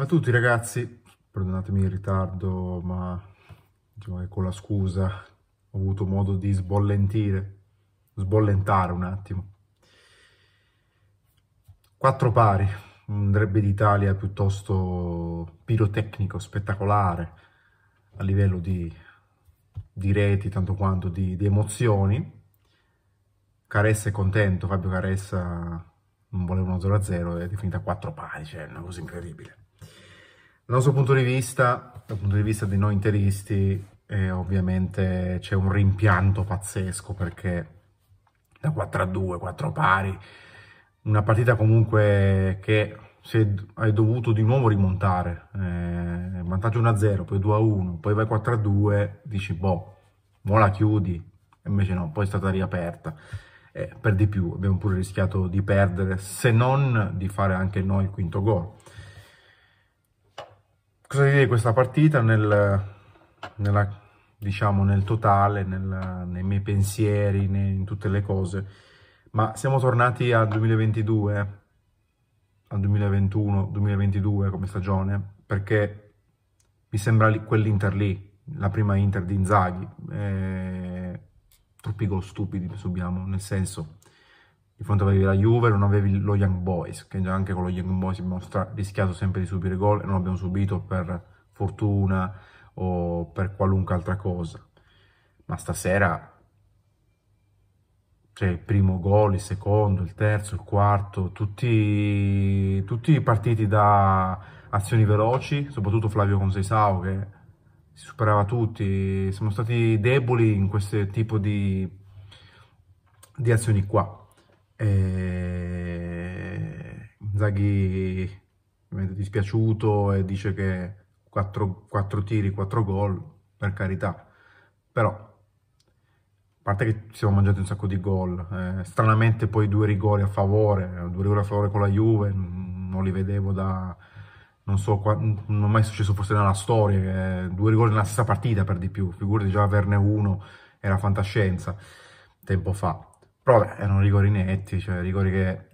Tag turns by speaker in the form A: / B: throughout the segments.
A: Salve a tutti ragazzi, perdonatemi il ritardo ma diciamo con la scusa ho avuto modo di sbollentire, sbollentare un attimo. Quattro pari, un drebbe d'Italia piuttosto pirotecnico, spettacolare a livello di, di reti tanto quanto di, di emozioni. Caressa è contento, Fabio Caressa non voleva uno 0-0 ed è finita 4 pari, cioè una cosa incredibile. Dal nostro punto di vista, dal punto di vista di noi interisti, ovviamente c'è un rimpianto pazzesco perché da 4 a 2, 4 pari, una partita comunque che hai dovuto di nuovo rimontare, eh, vantaggio 1-0, a poi 2-1, a poi vai 4-2, a dici boh, mo la chiudi, invece no, poi è stata riaperta. Eh, per di più abbiamo pure rischiato di perdere, se non di fare anche noi il quinto gol cosa dire di questa partita nel, nella, diciamo, nel totale, nel, nei miei pensieri, nei, in tutte le cose, ma siamo tornati al 2022, al 2021-2022 come stagione, perché mi sembra quell'Inter lì, la prima Inter di Inzaghi, eh, troppi gol stupidi subiamo, nel senso di fronte avevi la Juve, non avevi lo Young Boys, che anche con lo Young Boys abbiamo rischiato sempre di subire gol e non abbiamo subito per fortuna o per qualunque altra cosa. Ma stasera cioè il primo gol, il secondo, il terzo, il quarto, tutti, tutti partiti da azioni veloci, soprattutto Flavio Conseisau che si superava tutti, siamo stati deboli in questo tipo di, di azioni qua. E... Inzaghi è dispiaciuto e dice che 4, 4 tiri, 4 gol, per carità. Però, a parte che ci siamo mangiati un sacco di gol, eh, stranamente poi due rigori a favore, due rigori a favore con la Juve, non li vedevo da... Non so, non è mai successo forse nella storia, eh, due rigori nella stessa partita per di più, figurati già averne uno, era fantascienza, tempo fa però vabbè, erano rigori netti, cioè rigori che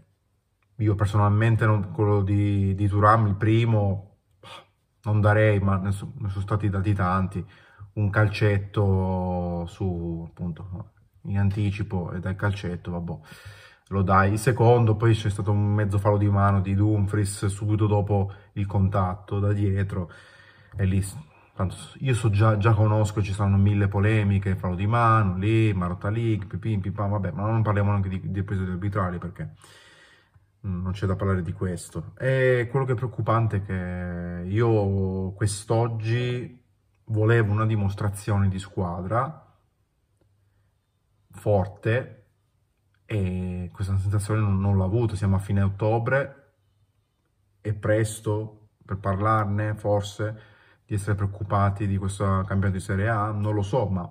A: io personalmente, non, quello di, di Turam, il primo, non darei, ma ne, so, ne sono stati dati tanti. Un calcetto su, appunto, in anticipo e dal calcetto, vabbè, lo dai. Il secondo, poi c'è stato un mezzo fallo di mano di Dumfries subito dopo il contatto da dietro e lì Tanto io so già, già, conosco, ci saranno mille polemiche, fallo di mano, lì, Marotta League, pipim, pipam, vabbè, ma non parliamo neanche di, di episodi arbitrali perché mm, non c'è da parlare di questo. E quello che è preoccupante è che io quest'oggi volevo una dimostrazione di squadra forte e questa sensazione non, non l'ho avuta, siamo a fine ottobre, è presto per parlarne forse, di essere preoccupati di questo campionato di Serie A, non lo so, ma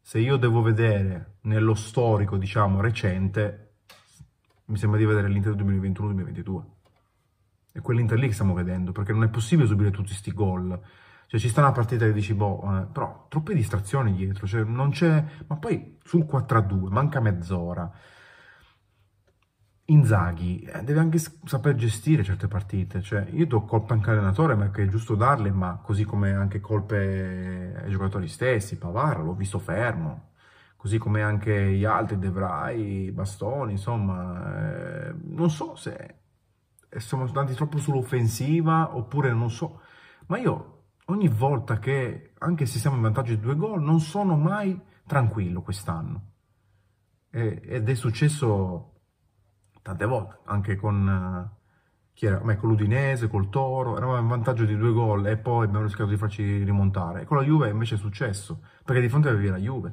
A: se io devo vedere nello storico, diciamo, recente, mi sembra di vedere l'Inter 2021-2022. È quell'Inter lì che stiamo vedendo, perché non è possibile subire tutti questi gol. Cioè ci sta una partita che dici, boh, eh, però troppe distrazioni dietro, cioè non c'è... Ma poi sul 4-2 manca mezz'ora. Inzaghi eh, deve anche saper gestire certe partite, cioè io do colpe anche all'allenatore ma è giusto darle, ma così come anche colpe ai giocatori stessi, Pavara l'ho visto fermo, così come anche gli altri, Devrai, Vrij, Bastoni, insomma, eh, non so se siamo andati troppo sull'offensiva oppure non so, ma io ogni volta che, anche se siamo in vantaggio di due gol, non sono mai tranquillo quest'anno. Ed è successo tante volte, anche con, eh, chi era? Beh, con l'Udinese, col Toro, eravamo in vantaggio di due gol e poi abbiamo rischiato di farci rimontare. E con la Juve invece è successo, perché di fronte avevi la Juve.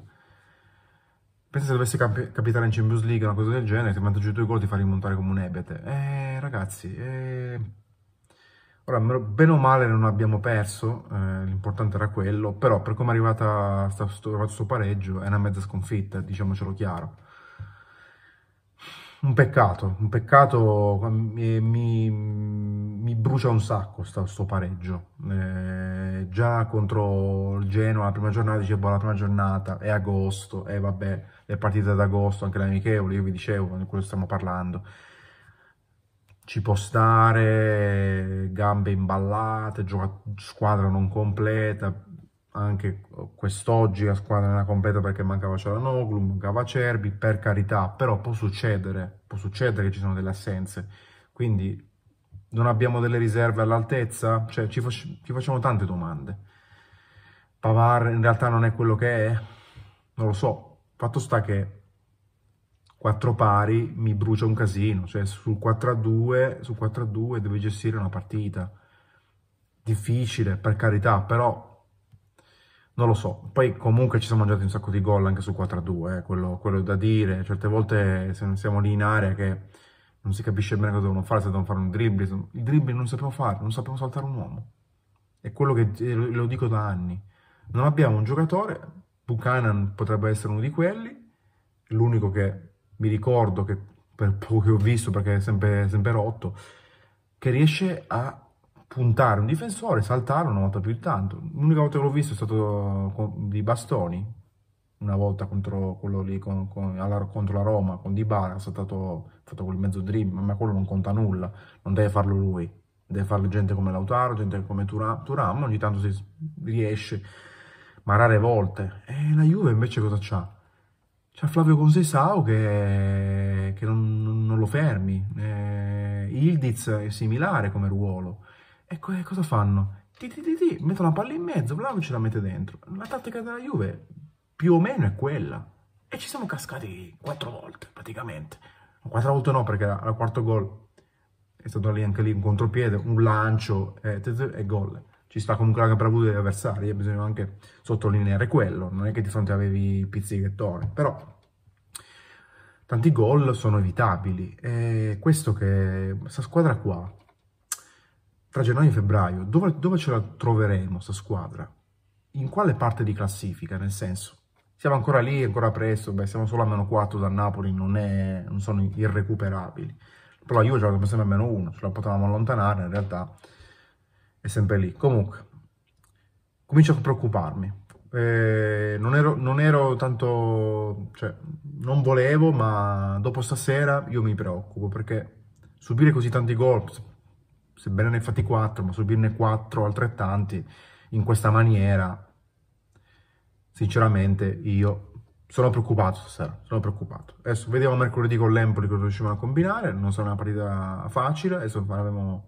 A: Pensa se dovesse cap capitare in Champions League una cosa del genere, se vantaggio di due gol ti fa rimontare come un ebete. Eh, ragazzi, eh... Ora, bene o male non abbiamo perso, eh, l'importante era quello, però per come è arrivato questo pareggio è una mezza sconfitta, diciamocelo chiaro un peccato, un peccato, mm, mi, mi, mi brucia un sacco sto, sto pareggio. Eh, già contro il Genoa la prima giornata dicevo boh, la prima giornata è agosto, e eh, vabbè, le partite d'agosto, anche le amichevoli, io vi dicevo di quello stiamo parlando. Ci può stare, gambe imballate, squadra non completa, anche eh, quest'oggi la squadra non era completa perché mancava Cialanoglu, mancava Cerbi, per carità, però può succedere, può succedere che ci sono delle assenze, quindi non abbiamo delle riserve all'altezza, cioè ci, fac ci, facciamo tante domande. Pavar in realtà non è quello che è, non lo so, fatto sta che quattro pari mi brucia un casino, cioè sul 4 a 2, sul 4 a 2 devi gestire una partita difficile, per carità, però non lo so. Poi comunque ci siamo mangiati un sacco di gol anche su 4-2, eh, quello, quello, da dire. Certe volte siamo lì in area che non si capisce bene cosa devono fare, se devono fare un dribbling. Il dribbling non sappiamo fare, non sappiamo saltare un uomo. È quello che eh, lo dico da anni. Non abbiamo un giocatore, Buchanan potrebbe essere uno di quelli, l'unico che mi ricordo che per poco che ho visto perché è sempre, sempre rotto, che riesce a puntare un difensore, saltare una volta più tanto. L'unica volta che l'ho visto è stato eh, di Bastoni, una volta contro quello lì con, con, alla, contro la Roma con Dybala, ha saltato, fatto quel mezzo dream, ma quello non conta nulla, non deve farlo lui, deve farlo gente come Lautaro, gente come Turam, ogni tanto si riesce, ma rare volte. E la Juve invece cosa c'ha? C'ha Flavio Consesao che, che non, non, lo fermi, eh, Ildiz è similare come ruolo, e cosa fanno? Ti, ti, ti, ti, mettono la palla in mezzo, Vlaovic la mette dentro. La tattica della Juve più o meno è quella. E ci siamo cascati quattro volte, praticamente. Quattro volte no, perché al quarto gol è stato lì anche lì un contropiede, un lancio eh, e gol. Ci sta comunque anche per avuto degli avversari, e eh, bisogna anche sottolineare quello. Non è che di fronte avevi pizzichettone, però tanti gol sono evitabili. E questo che questa squadra qua tra gennaio e febbraio, dove, dove ce la troveremo sta squadra? In quale parte di classifica, nel senso? Siamo ancora lì, ancora presto, beh, siamo solo a meno 4 da Napoli, non, è, non sono irrecuperabili. Però io Juve ce la sempre a meno 1, ce la potevamo allontanare, in realtà è sempre lì. Comunque, comincio a preoccuparmi. Eh, non, ero, non, ero, tanto, cioè, non volevo, ma dopo stasera io mi preoccupo perché subire così tanti gol, sebbene ne fatti 4, ma subirne 4 altrettanti in questa maniera, sinceramente io sono preoccupato stasera, sono preoccupato. Adesso vediamo mercoledì con l'Empoli cosa riusciamo a combinare, non sarà una partita facile, adesso faremo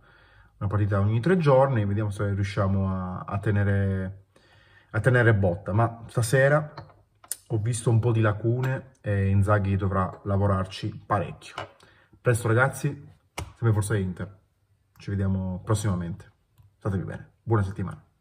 A: una partita ogni tre giorni, vediamo se riusciamo a, a, tenere, a tenere botta, ma stasera ho visto un po' di lacune e Inzaghi dovrà lavorarci parecchio. Presto ragazzi, sempre forza Inter. Ci vediamo prossimamente. Statevi bene. Buona settimana.